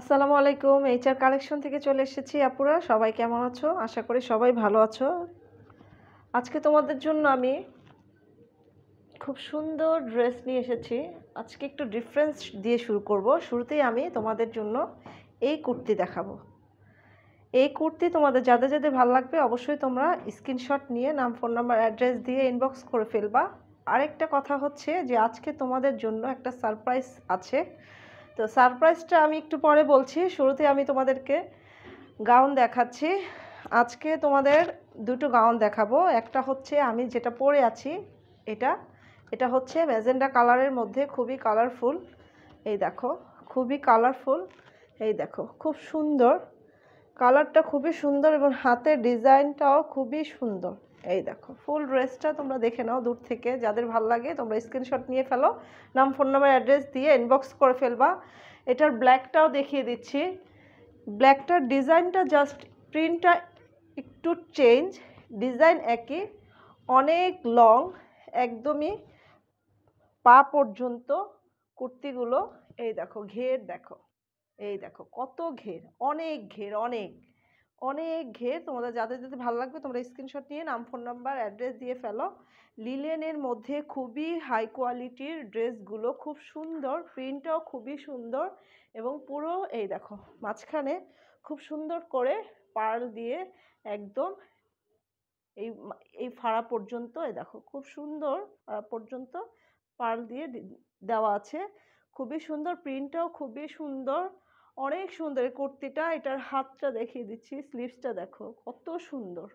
আসসালামু আলাইকুম HR collection থেকে চলে এসেছি আপুরা সবাই কেমন আছো আশা করি সবাই ভালো আছো আজকে তোমাদের জন্য আমি খুব সুন্দর ড্রেস নিয়ে এসেছি আজকে একটু ডিফারেন্স দিয়ে শুরু করব শুরুতেই আমি তোমাদের জন্য এই কুর্তি দেখাবো এই কুর্তি তোমাদের যাদের যাদের ভালো লাগবে অবশ্যই তোমরা স্ক্রিনশট নিয়ে নাম ফোন নাম্বার অ্যাড্রেস দিয়ে ইনবক্স করে ফেলবা আরেকটা কথা হচ্ছে যে আজকে তোমাদের জন্য একটা সারপ্রাইজ আছে তো সারপ্রাইজটা আমি একটু পরে বলছি শুরুতে আমি তোমাদেরকে গাউন দেখাচ্ছি আজকে তোমাদের দুটো গাউন দেখাবো একটা হচ্ছে আমি যেটা পরে আছি এটা এটা হচ্ছে ম্যাজেন্ডা কালারের মধ্যে খুবই কালারফুল এই দেখো খুবই কালারফুল এই দেখো খুব সুন্দর কালারটা খুবই সুন্দর এবং হাতের ডিজাইনটাও খুবই সুন্দর এই দেখো ফুল ড্রেসটা তোমরা দেখে নাও দূর থেকে যাদের ভাল লাগে তোমরা স্ক্রিনশট নিয়ে ফেলো নাম ফোন নাম্বার অ্যাড্রেস দিয়ে ইনবক্স করে ফেলবা এটার ব্ল্যাকটাও দেখিয়ে দিচ্ছি ব্ল্যাকটার ডিজাইনটা জাস্ট প্রিন্টটা একটু চেঞ্জ ডিজাইন একই অনেক লং একদমই পা পর্যন্ত কুর্তিগুলো এই দেখো ঘের দেখো এই দেখো কত ঘের অনেক ঘের অনেক অনেক ঘের তোমাদের যাদের যাদের ভালো লাগবে তোমরা স্ক্রিনশট নিয়ে নাম ফোন নাম্বার অ্যাড্রেস দিয়ে ফেলো লিলেনের মধ্যে খুবই হাই কোয়ালিটির ড্রেসগুলো খুব সুন্দর প্রিন্টটাও খুবই সুন্দর এবং পুরো এই দেখো মাঝখানে খুব সুন্দর করে পার্ল দিয়ে একদম এই এই ফাড়া পর্যন্ত এই দেখো খুব সুন্দর ফাড়া পর্যন্ত পার্ল দিয়ে দেওয়া আছে খুবই সুন্দর প্রিন্টটাও খুবই সুন্দর অনেক সুন্দর কুর্তিটা এটার হাতটা দেখিয়ে দিচ্ছি স্লিভসটা দেখো কত সুন্দর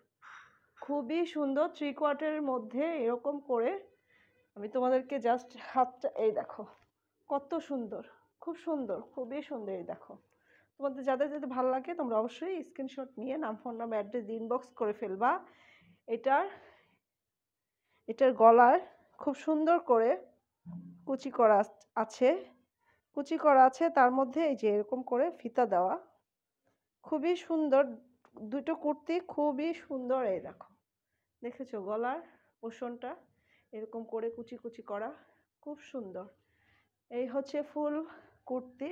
খুবই সুন্দর থ্রি কোয়ার্টারের মধ্যে এরকম করে আমি তোমাদেরকে জাস্ট হাতটা এই দেখো কত সুন্দর খুব সুন্দর খুবই সুন্দর এই দেখো তোমাদের যাদের যাদের ভালো লাগে তোমরা অবশ্যই স্ক্রিনশট নিয়ে নাম ফোন নাম অ্যাড্রেস ইনবক্স করে ফেলবা এটার এটার গলার খুব সুন্দর করে কুচি করা আছে কুচি করা আছে তার মধ্যে এই যে এরকম করে ফিতা দেওয়া খুবই সুন্দর দুটো কুর্তি খুবই সুন্দর এই দেখো দেখেছো গলার পোষণটা এরকম করে কুচি কুচি করা খুব সুন্দর এই হচ্ছে ফুল কুর্তি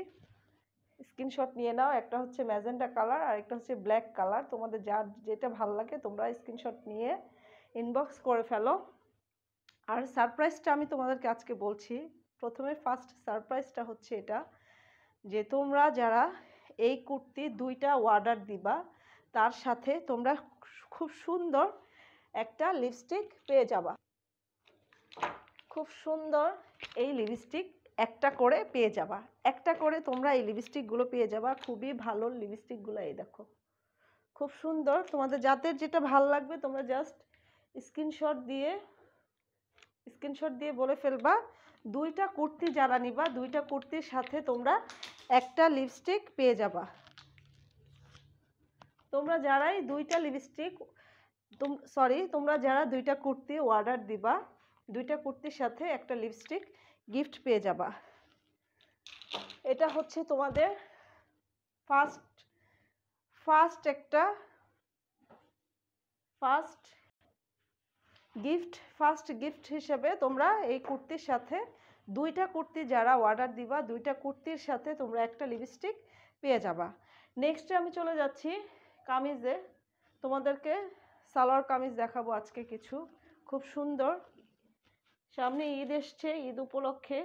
স্ক্রিনশট নিয়ে নাও একটা হচ্ছে ম্যাজেন্টা কালার আর একটা হচ্ছে ব্ল্যাক কালার তোমাদের যার যেটা ভাল লাগে তোমরা স্ক্রিনশট নিয়ে ইনবক্স করে ফেলো আর সারপ্রাইজটা আমি তোমাদেরকে আজকে বলছি প্রথমে ফার্স্ট সারপ্রাইজটা হচ্ছে এটা যে তোমরা যারা এই কুর্তি দুইটা অর্ডার দিবা তার সাথে তোমরা খুব সুন্দর একটা লিপস্টিক পেয়ে যাবা খুব সুন্দর এই লিপস্টিক একটা করে পেয়ে যাবা একটা করে তোমরা এই লিপস্টিকগুলো পেয়ে যাবা খুবই ভালো লিপস্টিকগুলো এই দেখো খুব সুন্দর তোমাদের যাদের যেটা ভাল লাগবে তোমরা জাস্ট স্ক্রিনশট দিয়ে স্ক্রিনশট দিয়ে বলে ফেলবা দুইটা কুর্তি যারা নিবা দুইটা কুর্তির সাথে তোমরা একটা লিপস্টিক পেয়ে যাবা তোমরা যারাই দুইটা লিপস্টিক তোম সরি তোমরা যারা দুইটা কুর্তি অর্ডার দিবা দুইটা কুর্তির সাথে একটা লিপস্টিক গিফট পেয়ে যাবা এটা হচ্ছে তোমাদের ফার্স্ট ফার্স্ট একটা ফার্স্ট গিফট ফার্স্ট গিফট হিসেবে তোমরা এই কুর্তির সাথে দুইটা কুর্তি যারা অর্ডার দিবা দুইটা কুর্তির সাথে তোমরা একটা লিপস্টিক পেয়ে যাবা নেক্সটে আমি চলে যাচ্ছি কামিজে তোমাদেরকে সালোয়ার কামিজ দেখাবো আজকে কিছু খুব সুন্দর সামনে ঈদ এসছে ঈদ উপলক্ষে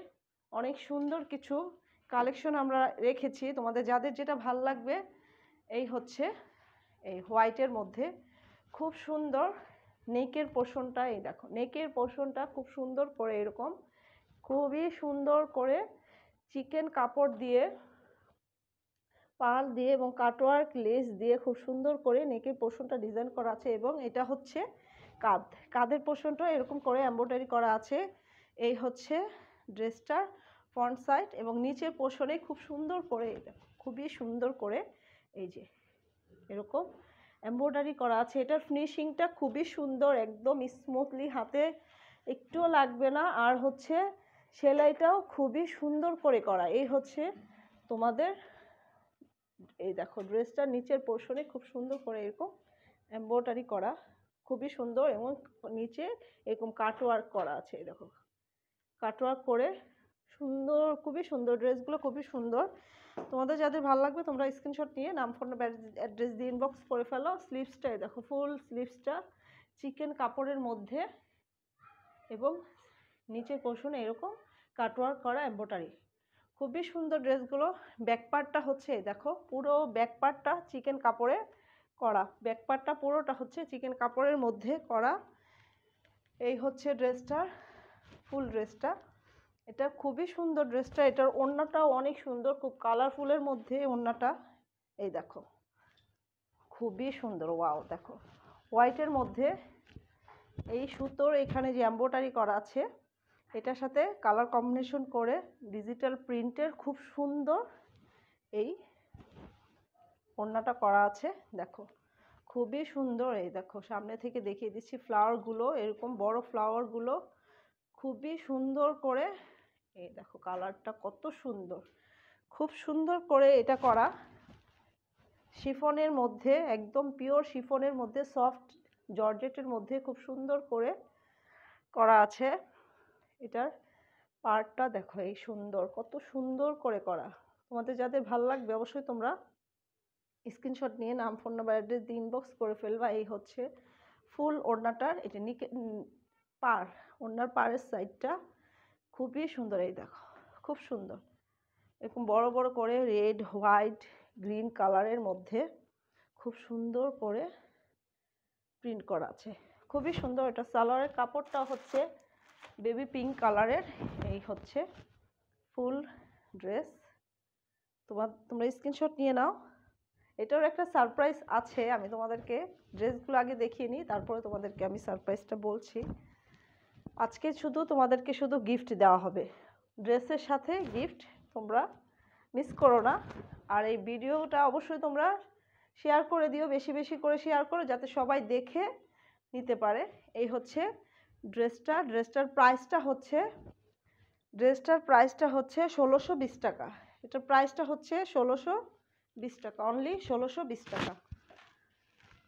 অনেক সুন্দর কিছু কালেকশন আমরা রেখেছি তোমাদের যাদের যেটা ভাল লাগবে এই হচ্ছে এই হোয়াইটের মধ্যে খুব সুন্দর নেকের পোর্শনটা এই দেখো নেকের পোর্শনটা খুব সুন্দর করে এরকম খুবই সুন্দর করে চিকেন কাপড় দিয়ে পাল দিয়ে এবং কাটওয়ার্ক লেস দিয়ে খুব সুন্দর করে নেকের পোর্শনটা ডিজাইন করা আছে এবং এটা হচ্ছে কাঁধ কাঁধের পোর্শনটা এরকম করে এম্ব্রয়ডারি করা আছে এই হচ্ছে ড্রেসটার ফ্রন্ট সাইড এবং নিচের পোর্শনে খুব সুন্দর করে খুবই সুন্দর করে এই যে এরকম এম্ব্রয়ডারি করা আছে এটার ফিনিশিংটা খুবই সুন্দর একদম স্মুথলি হাতে একটুও লাগবে না আর হচ্ছে সেলাইটাও খুবই সুন্দর করে করা এই হচ্ছে তোমাদের এই দেখো ড্রেসটার নিচের পোর্শনে খুব সুন্দর করে এরকম এম্ব্রয়ডারি করা খুবই সুন্দর এবং নিচে এরকম কাটওয়ার্ক করা আছে দেখো কাটওয়ার্ক করে সুন্দর খুবই সুন্দর ড্রেসগুলো খুবই সুন্দর তোমাদের যাদের ভালো লাগবে তোমরা স্ক্রিনশট নিয়ে নাম ফোন অ্যাড্রেস দিয়ে ইনবক্স করে ফেলো স্লিপসটাই দেখো ফুল স্লিভসটা চিকেন কাপড়ের মধ্যে এবং নিচের পোষণে এরকম কাটওয়ার্ক করা এম্বোটারি খুবই সুন্দর ড্রেসগুলো ব্যাকপার্টটা হচ্ছে দেখো পুরো ব্যাকপার্টটা চিকেন কাপড়ে করা ব্যাকপার্টটা পুরোটা হচ্ছে চিকেন কাপড়ের মধ্যে করা এই হচ্ছে ড্রেসটার ফুল ড্রেসটা এটা খুবই সুন্দর ড্রেসটা এটার ওড়নাটাও অনেক সুন্দর খুব কালারফুলের মধ্যে ওড়নাটা এই দেখো খুবই সুন্দর ওয়াও দেখো হোয়াইটের মধ্যে এই সুতোর এখানে যে এম্বোটারি করা আছে এটার সাথে কালার কম্বিনেশন করে ডিজিটাল প্রিন্টের খুব সুন্দর এই ওড়নাটা করা আছে দেখো খুবই সুন্দর এই দেখো সামনে থেকে দেখিয়ে দিচ্ছি ফ্লাওয়ারগুলো এরকম বড় ফ্লাওয়ারগুলো খুবই সুন্দর করে এই দেখো কালারটা কত সুন্দর খুব সুন্দর করে এটা করা শিফনের মধ্যে একদম পিওর শিফনের মধ্যে সফট জর্জেটের মধ্যে খুব সুন্দর করে করা আছে এটার পার্টটা দেখো এই সুন্দর কত সুন্দর করে করা তোমাদের যাদের ভাল লাগবে অবশ্যই তোমরা স্ক্রিনশট নিয়ে নাম ফোন নাম্বার অ্যাড্রেস দিয়ে ইনবক্স করে ফেলবা এই হচ্ছে ফুল ওড়নাটার এটা নিকে পার ওড়নার পাড়ের সাইডটা খুবই সুন্দর এই দেখো খুব সুন্দর এরকম বড় বড় করে রেড হোয়াইট গ্রিন কালারের মধ্যে খুব সুন্দর করে প্রিন্ট করা আছে খুবই সুন্দর এটা সালোয়ারের কাপড়টা হচ্ছে বেবি পিঙ্ক কালারের এই হচ্ছে ফুল ড্রেস তোমার তোমরা স্ক্রিনশট নিয়ে নাও এটার একটা সারপ্রাইজ আছে আমি তোমাদেরকে ড্রেসগুলো আগে দেখিয়ে নিই তারপরে তোমাদেরকে আমি সারপ্রাইজটা বলছি আজকে শুধু তোমাদেরকে শুধু গিফট দেওয়া হবে ড্রেসের সাথে গিফট তোমরা মিস করো না আর এই ভিডিওটা অবশ্যই তোমরা শেয়ার করে দিও বেশি বেশি করে শেয়ার করো যাতে সবাই দেখে নিতে পারে এই হচ্ছে ড্রেসটা ড্রেসটার প্রাইসটা হচ্ছে ড্রেসটার প্রাইসটা হচ্ছে ষোলোশো টাকা এটার প্রাইসটা হচ্ছে ষোলোশো বিশ টাকা অনলি ষোলোশো বিশ টাকা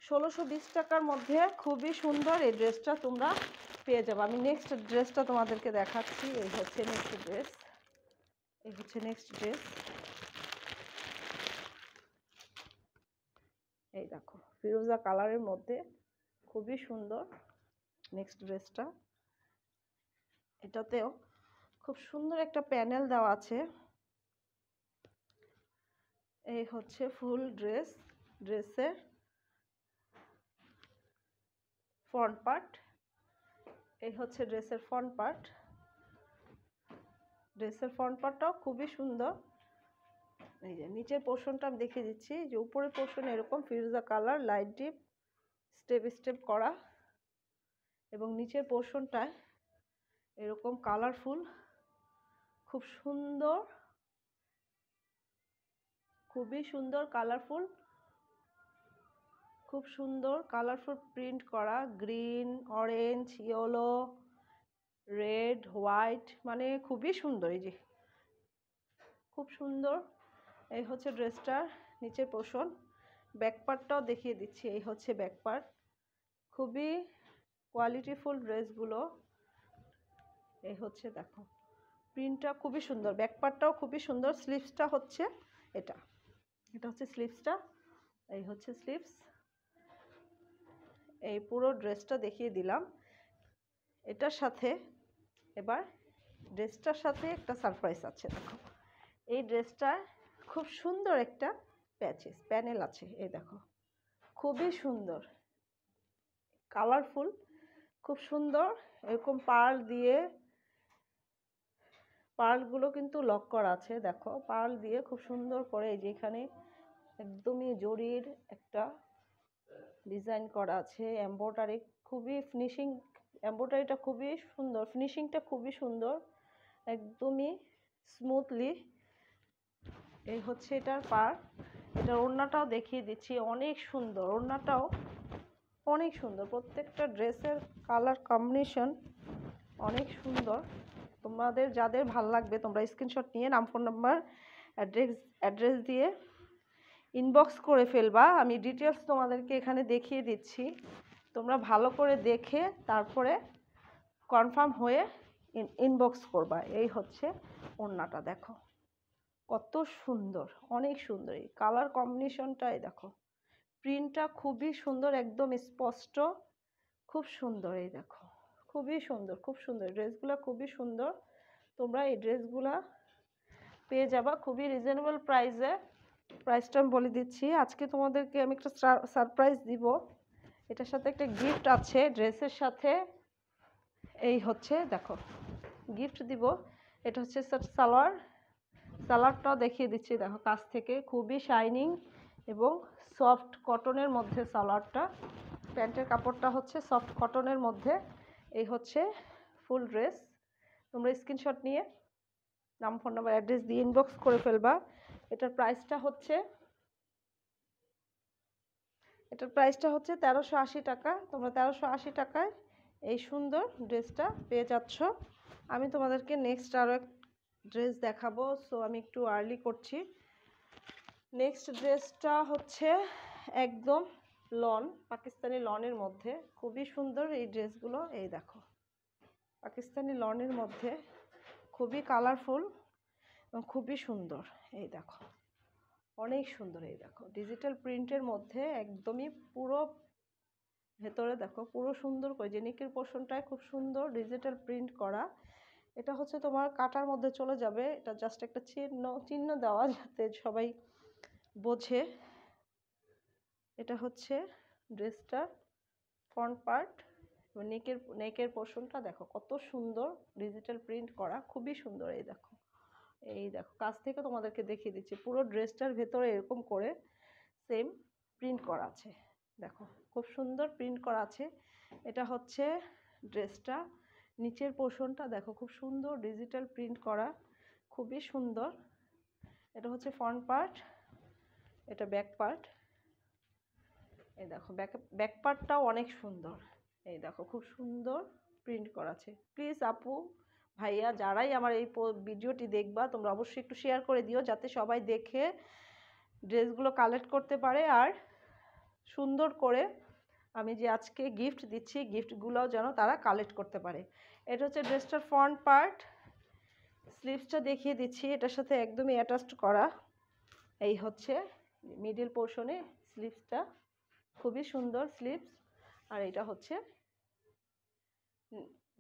ষোলোশো বিশ টাকার মধ্যে খুবই সুন্দর এই ড্রেসটা তোমরা পেয়ে যাবো আমি নেক্সট ড্রেসটা তোমাদেরকে দেখাচ্ছি এই হচ্ছে নেক্সট ড্রেস এই হচ্ছে নেক্সট ড্রেস এই দেখো ফিরোজা কালারের মধ্যে খুবই সুন্দর নেক্সট ড্রেসটা এটাতেও খুব সুন্দর একটা প্যানেল দেওয়া আছে এই হচ্ছে ফুল ড্রেস ড্রেসের ফ্রন্ট পার্ট এই হচ্ছে ড্রেসের ফ্রন্ট পার্ট ড্রেসের ফ্রন্ট পার্টটাও খুবই সুন্দর এই যে নিচের পোর্শনটা আমি দেখিয়ে দিচ্ছি যে উপরের পোর্শন এরকম ফিরোজা colour light deep step step করা এবং নিচের পোর্শনটায় এরকম কালারফুল খুব সুন্দর খুবই সুন্দর কালারফুল খুব সুন্দর কালারফুল প্রিন্ট করা green orange yellow red white মানে খুবই সুন্দর এই যে খুব সুন্দর এই হচ্ছে ড্রেসটার নিচের পোষণ পার্টটাও দেখিয়ে দিচ্ছি এই হচ্ছে পার্ট খুবই কোয়ালিটিফুল ড্রেসগুলো এই হচ্ছে দেখো প্রিন্টটা খুবই সুন্দর পার্টটাও খুবই সুন্দর স্লিভসটা হচ্ছে এটা এটা হচ্ছে স্লিভসটা এই হচ্ছে স্লিভস এই পুরো ড্রেসটা দেখিয়ে দিলাম এটার সাথে এবার ড্রেসটার সাথে একটা সারপ্রাইজ আছে দেখো এই ড্রেসটা খুব সুন্দর একটা প্যাচেস প্যানেল আছে এই দেখো খুবই সুন্দর কালারফুল খুব সুন্দর এরকম পার্ল দিয়ে পার্লগুলো কিন্তু লক করা আছে দেখো পার্ল দিয়ে খুব সুন্দর করে এই যে এখানে একদমই জরির একটা ডিজাইন করা আছে এম্ব্রয়ডারি খুবই ফিনিশিং এম্ব্রয়ডারিটা খুবই সুন্দর ফিনিশিংটা খুবই সুন্দর একদমই স্মুথলি এই হচ্ছে এটার পার এটার ওড়নাটাও দেখিয়ে দিচ্ছি অনেক সুন্দর ওড়নাটাও অনেক সুন্দর প্রত্যেকটা ড্রেসের কালার কম্বিনেশন অনেক সুন্দর তোমাদের যাদের ভাল লাগবে তোমরা স্ক্রিনশট নিয়ে নাম ফোন নাম্বার অ্যাড্রেস অ্যাড্রেস দিয়ে ইনবক্স করে ফেলবা আমি ডিটেলস তোমাদেরকে এখানে দেখিয়ে দিচ্ছি তোমরা ভালো করে দেখে তারপরে কনফার্ম হয়ে ইনবক্স করবা এই হচ্ছে ওড়নাটা দেখো কত সুন্দর অনেক সুন্দর এই কালার কম্বিনেশনটাই দেখো প্রিন্টটা খুবই সুন্দর একদম স্পষ্ট খুব সুন্দর এই দেখো খুবই সুন্দর খুব সুন্দর ড্রেসগুলো খুবই সুন্দর তোমরা এই ড্রেসগুলা পেয়ে যাবা খুবই রিজনেবল প্রাইসে প্রাইসটা আমি বলে দিচ্ছি আজকে তোমাদেরকে আমি একটা সারপ্রাইজ দিব এটার সাথে একটা গিফট আছে ড্রেসের সাথে এই হচ্ছে দেখো গিফট দিব এটা হচ্ছে সালোয়ার সালোয়ারটাও দেখিয়ে দিচ্ছি দেখো কাছ থেকে খুবই শাইনিং এবং সফট কটনের মধ্যে সালোয়ারটা প্যান্টের কাপড়টা হচ্ছে সফট কটনের মধ্যে এই হচ্ছে ফুল ড্রেস তোমরা স্ক্রিনশট নিয়ে নাম ফোন নাম্বার অ্যাড্রেস দিয়ে ইনবক্স করে ফেলবা এটার প্রাইসটা হচ্ছে এটার প্রাইসটা হচ্ছে তেরোশো আশি টাকা তোমরা তেরোশো আশি টাকায় এই সুন্দর ড্রেসটা পেয়ে যাচ্ছ আমি তোমাদেরকে নেক্সট আরও এক ড্রেস দেখাবো সো আমি একটু আর্লি করছি নেক্সট ড্রেসটা হচ্ছে একদম লন পাকিস্তানি লনের মধ্যে খুবই সুন্দর এই ড্রেসগুলো এই দেখো পাকিস্তানি লনের মধ্যে খুবই কালারফুল এবং খুবই সুন্দর এই দেখো অনেক সুন্দর এই দেখো ডিজিটাল প্রিন্টের মধ্যে একদমই পুরো ভেতরে দেখো পুরো সুন্দর করে যে নেকের পোর্শনটায় খুব সুন্দর ডিজিটাল প্রিন্ট করা এটা হচ্ছে তোমার কাটার মধ্যে চলে যাবে এটা জাস্ট একটা চিহ্ন চিহ্ন দেওয়া যাতে সবাই বোঝে এটা হচ্ছে ড্রেসটা ফ্রন্ট পার্ট নেকের নেকের পোর্শনটা দেখো কত সুন্দর ডিজিটাল প্রিন্ট করা খুবই সুন্দর এই দেখো এই দেখো কাছ থেকে তোমাদেরকে দেখিয়ে দিচ্ছি পুরো ড্রেসটার ভেতরে এরকম করে সেম প্রিন্ট করা আছে দেখো খুব সুন্দর প্রিন্ট করা আছে এটা হচ্ছে ড্রেসটা নিচের পোষণটা দেখো খুব সুন্দর ডিজিটাল প্রিন্ট করা খুবই সুন্দর এটা হচ্ছে ফ্রন্ট পার্ট এটা ব্যাক পার্ট এই দেখো ব্যাক ব্যাক পার্টটাও অনেক সুন্দর এই দেখো খুব সুন্দর প্রিন্ট করা আছে প্লিজ আপু ভাইয়া যারাই আমার এই ভিডিওটি দেখবা তোমরা অবশ্যই একটু শেয়ার করে দিও যাতে সবাই দেখে ড্রেসগুলো কালেক্ট করতে পারে আর সুন্দর করে আমি যে আজকে গিফট দিচ্ছি গিফটগুলোও যেন তারা কালেক্ট করতে পারে এটা হচ্ছে ড্রেসটার ফ্রন্ট পার্ট স্লিভসটা দেখিয়ে দিচ্ছি এটার সাথে একদমই অ্যাটাচড করা এই হচ্ছে মিডিল পোর্শনে স্লিভসটা খুবই সুন্দর স্লিভস আর এটা হচ্ছে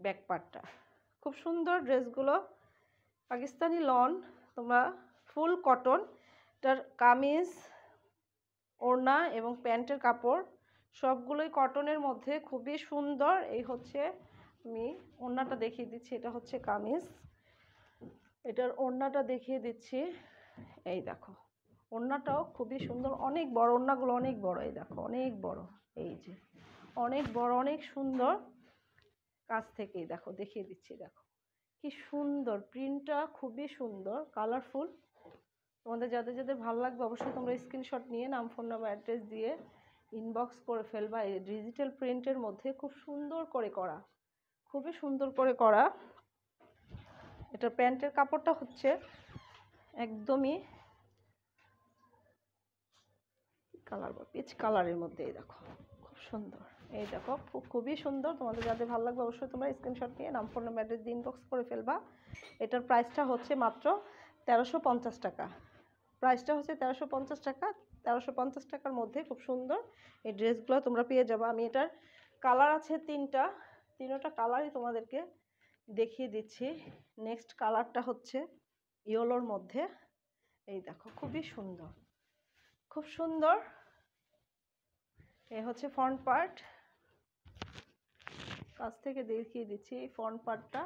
ব্যাক পার্টটা খুব সুন্দর ড্রেসগুলো পাকিস্তানি লন তোমরা ফুল কটন তার কামিজ ওড়না এবং প্যান্টের কাপড় সবগুলোই কটনের মধ্যে খুবই সুন্দর এই হচ্ছে আমি ওড়নাটা দেখিয়ে দিচ্ছি এটা হচ্ছে কামিজ এটার ওড়নাটা দেখিয়ে দিচ্ছি এই দেখো ওড়নাটাও খুবই সুন্দর অনেক বড় ওড়নাগুলো অনেক বড় এই দেখো অনেক বড় এই যে অনেক বড় অনেক সুন্দর কাছ থেকেই দেখো দেখিয়ে দিচ্ছি দেখো কি সুন্দর প্রিন্টটা খুবই সুন্দর কালারফুল তোমাদের যাদের যাদের ভালো লাগবে অবশ্যই তোমরা স্ক্রিনশট নিয়ে নাম ফোন নাম্বার অ্যাড্রেস দিয়ে ইনবক্স করে ফেলবা এই ডিজিটাল প্রিন্টের মধ্যে খুব সুন্দর করে করা খুবই সুন্দর করে করা এটা প্যান্টের কাপড়টা হচ্ছে একদমই কালার বা পিচ কালারের মধ্যেই দেখো খুব সুন্দর এই দেখো খুবই সুন্দর তোমাদের যাদের ভালো লাগবে অবশ্যই তোমরা স্ক্রিনশট নিয়ে নাম ফোন নাম্বার দিন বক্স করে ফেলবা এটার প্রাইসটা হচ্ছে মাত্র তেরোশো পঞ্চাশ টাকা প্রাইসটা হচ্ছে তেরোশো পঞ্চাশ টাকা তেরোশো পঞ্চাশ টাকার মধ্যে খুব সুন্দর এই ড্রেসগুলো তোমরা পেয়ে যাবে আমি এটার কালার আছে তিনটা তিনটা কালারই তোমাদেরকে দেখিয়ে দিচ্ছি নেক্সট কালারটা হচ্ছে ইয়োলোর মধ্যে এই দেখো খুবই সুন্দর খুব সুন্দর এ হচ্ছে ফ্রন্ট পার্ট কাছ থেকে দেখিয়ে দিচ্ছি এই ফ্রন্ট পার্টটা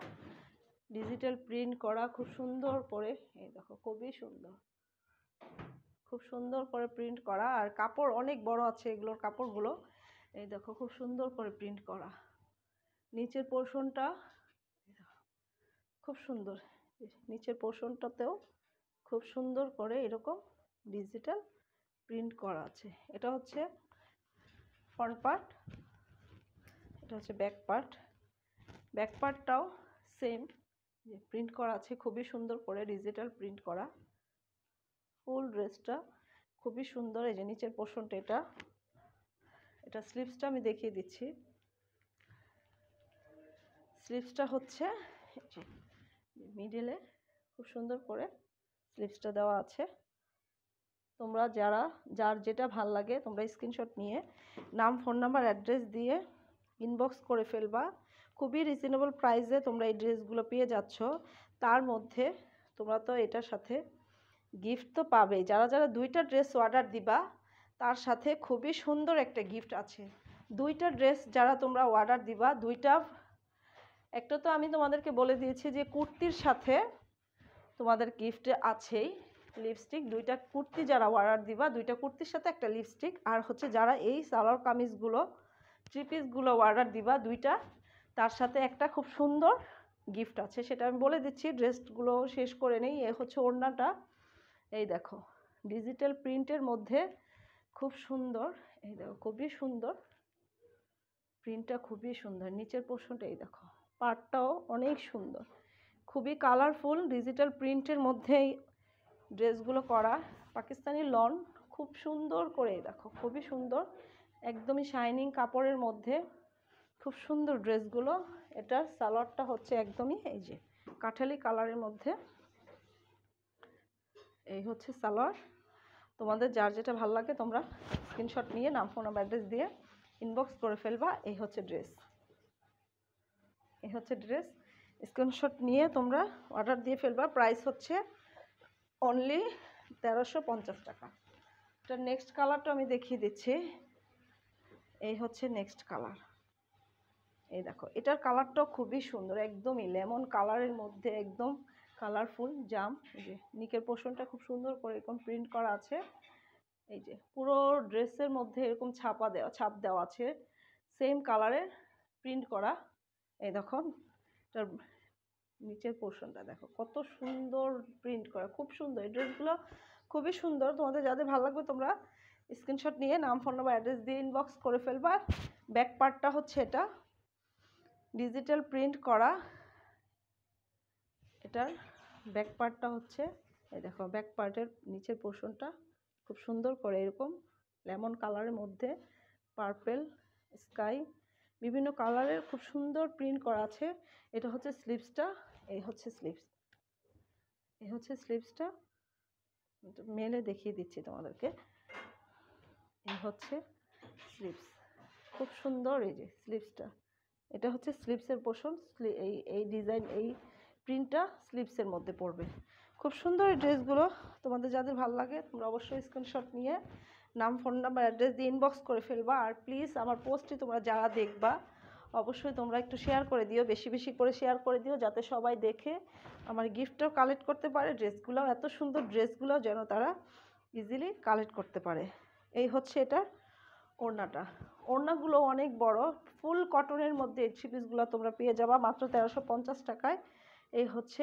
ডিজিটাল প্রিন্ট করা খুব সুন্দর করে এই দেখো খুবই সুন্দর খুব সুন্দর করে প্রিন্ট করা আর কাপড় অনেক বড় আছে এগুলোর কাপড়গুলো এই দেখো খুব সুন্দর করে প্রিন্ট করা নিচের পোর্শনটা খুব সুন্দর নিচের পোর্শনটাতেও খুব সুন্দর করে এরকম ডিজিটাল প্রিন্ট করা আছে এটা হচ্ছে ফ্রন্ট পার্ট এটা হচ্ছে ব্যাক পার্ট ব্যাক পার্টটাও সেম যে প্রিন্ট করা আছে খুবই সুন্দর করে ডিজিটাল প্রিন্ট করা ফুল ড্রেসটা খুবই সুন্দর এই যে নিচের পোর্শনটা এটা এটা স্লিপসটা আমি দেখিয়ে দিচ্ছি স্লিপসটা হচ্ছে মিডিলে খুব সুন্দর করে স্লিপসটা দেওয়া আছে তোমরা যারা যার যেটা ভাল লাগে তোমরা স্ক্রিনশট নিয়ে নাম ফোন নাম্বার অ্যাড্রেস দিয়ে ইনবক্স করে ফেলবা খুবই রিজনেবল প্রাইসে তোমরা এই ড্রেসগুলো পেয়ে যাচ্ছ তার মধ্যে তোমরা তো এটার সাথে গিফট তো পাবে যারা যারা দুইটা ড্রেস অর্ডার দিবা তার সাথে খুবই সুন্দর একটা গিফট আছে দুইটা ড্রেস যারা তোমরা অর্ডার দিবা দুইটা একটা তো আমি তোমাদেরকে বলে দিয়েছি যে কুর্তির সাথে তোমাদের গিফট আছেই লিপস্টিক দুইটা কুর্তি যারা অর্ডার দিবা দুইটা কুর্তির সাথে একটা লিপস্টিক আর হচ্ছে যারা এই সালোয়ার কামিজগুলো থ্রি অর্ডার দিবা দুইটা তার সাথে একটা খুব সুন্দর গিফট আছে সেটা আমি বলে দিচ্ছি ড্রেসগুলো শেষ করে নেই এ হচ্ছে ওড়নাটা এই দেখো ডিজিটাল প্রিন্টের মধ্যে খুব সুন্দর এই দেখো খুবই সুন্দর প্রিন্টটা খুবই সুন্দর নিচের পোষণটা এই দেখো পার্টটাও অনেক সুন্দর খুবই কালারফুল ডিজিটাল প্রিন্টের মধ্যেই ড্রেসগুলো করা পাকিস্তানি লন খুব সুন্দর করে দেখো খুবই সুন্দর একদমই শাইনিং কাপড়ের মধ্যে খুব সুন্দর ড্রেসগুলো এটার সালোয়ারটা হচ্ছে একদমই এই যে কাঠালি কালারের মধ্যে এই হচ্ছে সালোয়ার তোমাদের যার যেটা ভালো লাগে তোমরা স্ক্রিনশট নিয়ে নাম ফোন অ্যাড্রেস দিয়ে ইনবক্স করে ফেলবা এই হচ্ছে ড্রেস এই হচ্ছে ড্রেস স্ক্রিনশট নিয়ে তোমরা অর্ডার দিয়ে ফেলবা প্রাইস হচ্ছে অনলি তেরোশো টাকা এটা নেক্সট কালারটা আমি দেখিয়ে দিচ্ছি এই হচ্ছে নেক্সট কালার এই দেখো এটার কালারটাও খুবই সুন্দর একদমই লেমন কালারের মধ্যে একদম কালারফুল জাম এই যে নিকের পোষণটা খুব সুন্দর করে এরকম প্রিন্ট করা আছে এই যে পুরো ড্রেসের মধ্যে এরকম ছাপা দেওয়া ছাপ দেওয়া আছে সেম কালারের প্রিন্ট করা এই দেখো এটার নিচের পোর্শনটা দেখো কত সুন্দর প্রিন্ট করা খুব সুন্দর এই ড্রেসগুলো খুবই সুন্দর তোমাদের যাদের ভালো লাগবে তোমরা স্ক্রিনশট নিয়ে নাম ফোন নম্বর অ্যাড্রেস দিয়ে ইনবক্স করে ফেলবার ব্যাক পার্টটা হচ্ছে এটা ডিজিটাল প্রিন্ট করা এটার ব্যাক পার্টটা হচ্ছে এই দেখো ব্যাক পার্টের নিচের পোর্শনটা খুব সুন্দর করে এরকম লেমন কালারের মধ্যে পার্পেল স্কাই বিভিন্ন কালারের খুব সুন্দর প্রিন্ট করা আছে এটা হচ্ছে স্লিপসটা এই হচ্ছে স্লিপস এই হচ্ছে স্লিপসটা মেলে দেখিয়ে দিচ্ছি তোমাদেরকে হচ্ছে স্লিপস খুব সুন্দর এই যে স্লিপসটা এটা হচ্ছে স্লিপসের পোষণ এই এই ডিজাইন এই প্রিন্টটা স্লিপসের মধ্যে পড়বে খুব সুন্দর এই ড্রেসগুলো তোমাদের যাদের ভালো লাগে তোমরা অবশ্যই স্ক্রিনশট নিয়ে নাম ফোন নাম্বার অ্যাড্রেস দিয়ে ইনবক্স করে ফেলবা আর প্লিজ আমার পোস্টটি তোমরা যারা দেখবা অবশ্যই তোমরা একটু শেয়ার করে দিও বেশি বেশি করে শেয়ার করে দিও যাতে সবাই দেখে আমার গিফটটাও কালেক্ট করতে পারে ড্রেসগুলোও এত সুন্দর ড্রেসগুলো যেন তারা ইজিলি কালেক্ট করতে পারে এই হচ্ছে এটা ওড়নাটা ওড়নাগুলো অনেক বড় ফুল কটনের মধ্যে এই থ্রি পিসগুলো তোমরা পেয়ে যাবা মাত্র তেরোশো পঞ্চাশ টাকায় এই হচ্ছে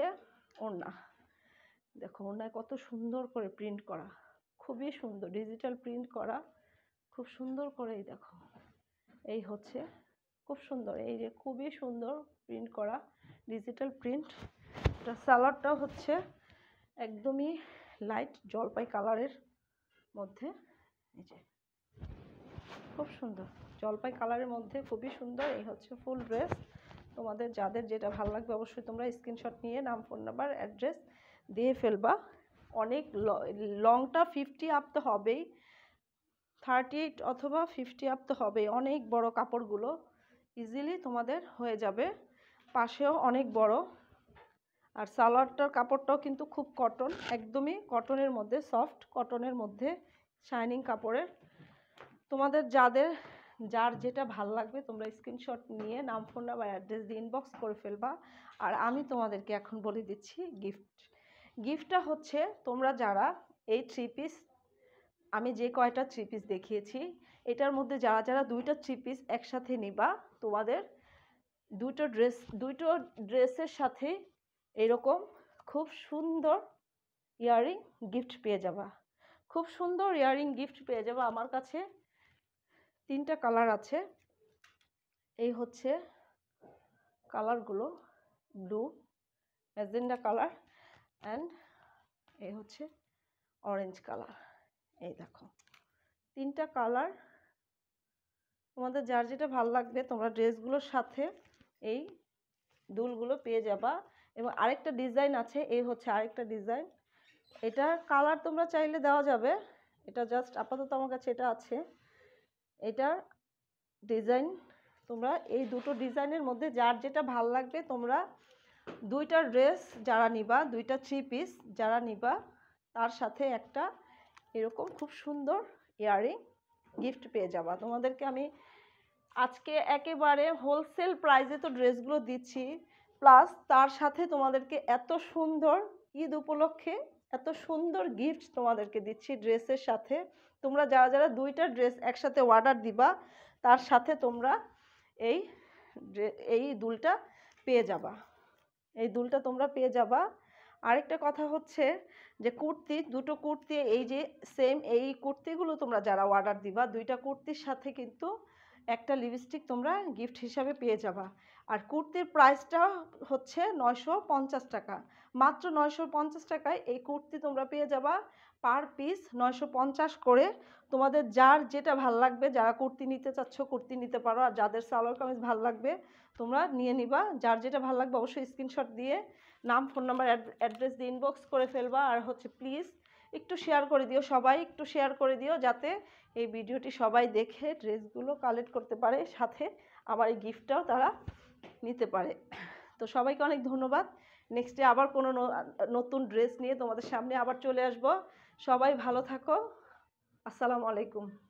ওড়না দেখো ওড়নায় কত সুন্দর করে প্রিন্ট করা খুবই সুন্দর ডিজিটাল প্রিন্ট করা খুব সুন্দর করেই দেখো এই হচ্ছে খুব সুন্দর এই যে খুবই সুন্দর প্রিন্ট করা ডিজিটাল প্রিন্ট এটা সালোয়ারটা হচ্ছে একদমই লাইট জলপাই কালারের মধ্যে এই যে খুব সুন্দর জলপাই কালারের মধ্যে খুবই সুন্দর এই হচ্ছে ফুল ড্রেস তোমাদের যাদের যেটা ভালো লাগবে অবশ্যই তোমরা স্ক্রিনশট নিয়ে নাম ফোন নাম্বার অ্যাড্রেস দিয়ে ফেলবা অনেক লংটা ফিফটি আপ তো হবেই থার্টি এইট অথবা ফিফটি আপ তো হবেই অনেক বড় কাপড়গুলো ইজিলি তোমাদের হয়ে যাবে পাশেও অনেক বড় আর সালোয়ারটার কাপড়টাও কিন্তু খুব কটন একদমই কটনের মধ্যে সফট কটনের মধ্যে শাইনিং কাপড়ের তোমাদের যাদের যার যেটা ভাল লাগবে তোমরা স্ক্রিনশট নিয়ে নাম ফোন নাম্বার অ্যাড্রেস দিয়ে ইনবক্স করে ফেলবা আর আমি তোমাদেরকে এখন বলে দিচ্ছি গিফট গিফটটা হচ্ছে তোমরা যারা এই থ্রি পিস আমি যে কয়টা থ্রি পিস দেখিয়েছি এটার মধ্যে যারা যারা দুইটা থ্রি পিস একসাথে নিবা তোমাদের দুটো ড্রেস দুটো ড্রেসের সাথে এরকম খুব সুন্দর ইয়ারিং গিফট পেয়ে যাবা খুব সুন্দর ইয়ারিং গিফট পেয়ে যাবো আমার কাছে তিনটা কালার আছে এই হচ্ছে কালারগুলো ব্লু ম্যাজেন্ডা কালার অ্যান্ড এই হচ্ছে অরেঞ্জ কালার এই দেখো তিনটা কালার তোমাদের যার যেটা ভাল লাগবে তোমরা ড্রেসগুলোর সাথে এই দুলগুলো পেয়ে যাবা এবং আরেকটা ডিজাইন আছে এই হচ্ছে আরেকটা ডিজাইন এটা কালার তোমরা চাইলে দেওয়া যাবে এটা জাস্ট আপাতত আমার কাছে এটা আছে এটার ডিজাইন তোমরা এই দুটো ডিজাইনের মধ্যে যার যেটা ভাল লাগবে তোমরা দুইটা ড্রেস যারা নিবা দুইটা থ্রি পিস যারা নিবা তার সাথে একটা এরকম খুব সুন্দর ইয়ারিং গিফট পেয়ে যাবা তোমাদেরকে আমি আজকে একেবারে হোলসেল প্রাইজে তো ড্রেসগুলো দিচ্ছি প্লাস তার সাথে তোমাদেরকে এত সুন্দর ঈদ উপলক্ষে এত সুন্দর গিফট তোমাদেরকে দিচ্ছি ড্রেসের সাথে তোমরা যারা যারা দুইটা ড্রেস একসাথে অর্ডার দিবা তার সাথে তোমরা এই এই দুলটা পেয়ে যাবা এই দুলটা তোমরা পেয়ে যাবা আরেকটা কথা হচ্ছে যে কুর্তি দুটো কুর্তি এই যে সেম এই কুর্তিগুলো তোমরা যারা অর্ডার দিবা দুইটা কুর্তির সাথে কিন্তু একটা লিপস্টিক তোমরা গিফট হিসাবে পেয়ে যাবা আর কুর্তির প্রাইসটা হচ্ছে নয়শো পঞ্চাশ টাকা মাত্র নয়শো পঞ্চাশ টাকায় এই কুর্তি তোমরা পেয়ে যাবা পার পিস নয়শো পঞ্চাশ করে তোমাদের যার যেটা ভাল লাগবে যারা কুর্তি নিতে চাচ্ছ কুর্তি নিতে পারো আর যাদের সালোয়ার কামিজ ভাল লাগবে তোমরা নিয়ে নিবা যার যেটা ভাল লাগবে অবশ্যই স্ক্রিনশট দিয়ে নাম ফোন নাম্বার অ্যাড্রেস দিয়ে ইনবক্স করে ফেলবা আর হচ্ছে প্লিজ একটু শেয়ার করে দিও সবাই একটু শেয়ার করে দিও যাতে এই ভিডিওটি সবাই দেখে ড্রেসগুলো কালেক্ট করতে পারে সাথে আমার এই গিফটটাও তারা নিতে পারে তো সবাইকে অনেক ধন্যবাদ নেক্সটে আবার কোনো নতুন ড্রেস নিয়ে তোমাদের সামনে আবার চলে আসব সবাই ভালো থাকো আসসালামু আলাইকুম